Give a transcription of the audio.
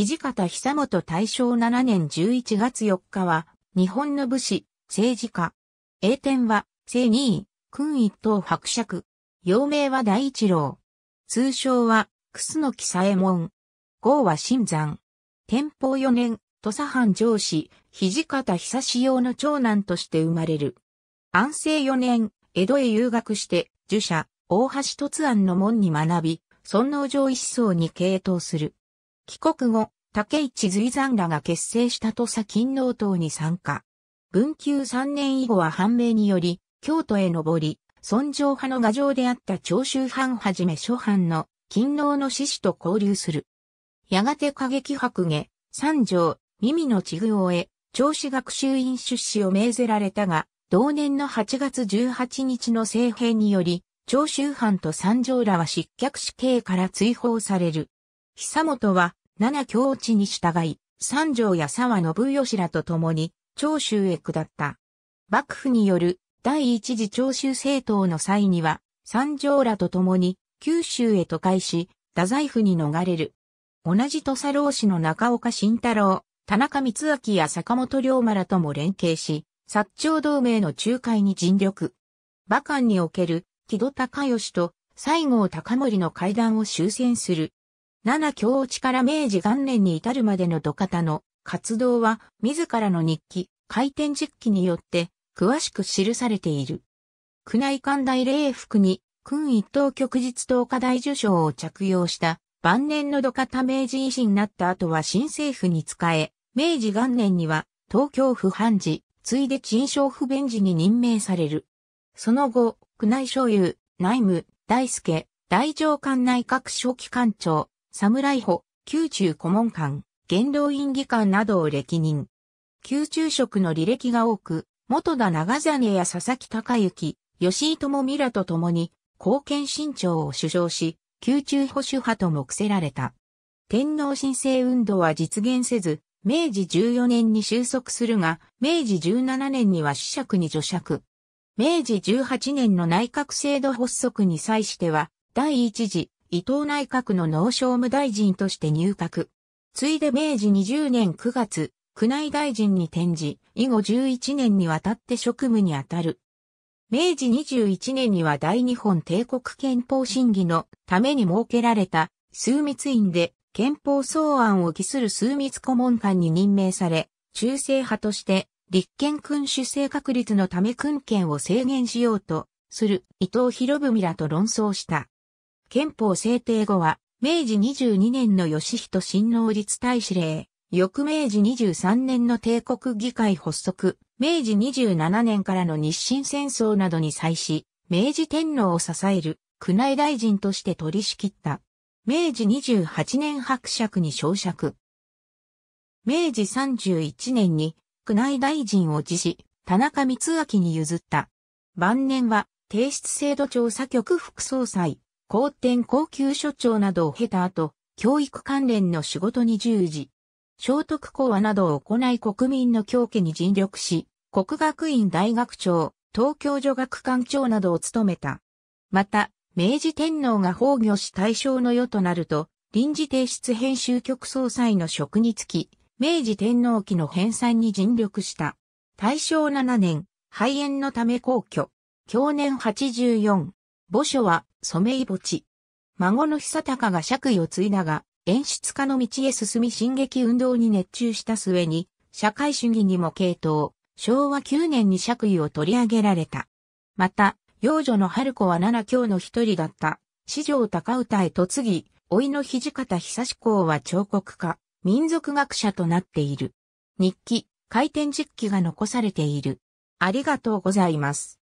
土方久本大正7年11月4日は、日本の武士、政治家。英天は、正二位、君一等伯爵。幼名は大一郎。通称は、楠木左衛門。号は新山。天保4年、土佐藩上司、土方久志用の長男として生まれる。安政4年、江戸へ遊学して、儒者、大橋突安の門に学び、尊王上一層に傾倒する。帰国後、竹市随山らが結成した土佐勤労党に参加。文久3年以後は判明により、京都へ上り、尊上派の牙城であった長州藩はじめ諸藩の勤労の志士と交流する。やがて過激白下、三条、耳の地具を得、長子学習院出資を命ぜられたが、同年の8月18日の政変により、長州藩と三条らは失脚死刑から追放される。久本は、七京地に従い、三条や沢信義らと共に、長州へ下った。幕府による第一次長州政党の際には、三条らと共に九州へ都会し、太宰府に逃れる。同じ土佐老氏の中岡慎太郎、田中光明や坂本龍馬らとも連携し、薩長同盟の仲介に尽力。馬関における木戸隆義と西郷隆盛の会談を終戦する。七教落から明治元年に至るまでの土方の活動は自らの日記、回転実記によって詳しく記されている。宮内官大礼服に、君一等旭日等課大受賞を着用した晩年の土方明治維新になった後は新政府に仕え、明治元年には東京府判事、ついで陳商府弁事に任命される。その後、宮内所有、内務、大輔、大上官内閣書記官長、侍補、宮中顧問官、元老院議官などを歴任。宮中職の履歴が多く、元田長真や佐々木隆之、吉井友美らと共に、貢献新潮を主張し、宮中保守派と目せられた。天皇新政運動は実現せず、明治14年に収束するが、明治17年には死釈に除釈。明治18年の内閣制度発足に際しては、第一次伊藤内閣の農商務大臣として入閣。ついで明治20年9月、宮内大臣に転じ、以後11年にわたって職務にあたる。明治21年には大日本帝国憲法審議のために設けられた枢密院で憲法草案を期する枢密顧問官に任命され、中正派として立憲君主制確立のため君権を制限しようとする伊藤博文らと論争した。憲法制定後は、明治22年の吉人親王立大使令、翌明治23年の帝国議会発足、明治27年からの日清戦争などに際し、明治天皇を支える宮内大臣として取り仕切った。明治28年伯爵に昇爵。明治31年に宮内大臣を辞し、田中光明に譲った。晩年は、提出制度調査局副総裁、公典高級所長などを経た後、教育関連の仕事に従事。聖徳講話などを行い国民の教家に尽力し、国学院大学長、東京女学館長などを務めた。また、明治天皇が崩御し対象の世となると、臨時提出編集局総裁の職につき、明治天皇期の編纂に尽力した。大正7年、肺炎のため皇居。去年84。墓所は、染井墓地。孫の久隆が爵位を継いだが、演出家の道へ進み進撃運動に熱中した末に、社会主義にも傾倒、昭和9年に爵位を取り上げられた。また、幼女の春子は七京の一人だった、四条高歌へ嫁ぎ、老いの土方久志公は彫刻家、民族学者となっている。日記、回転実記が残されている。ありがとうございます。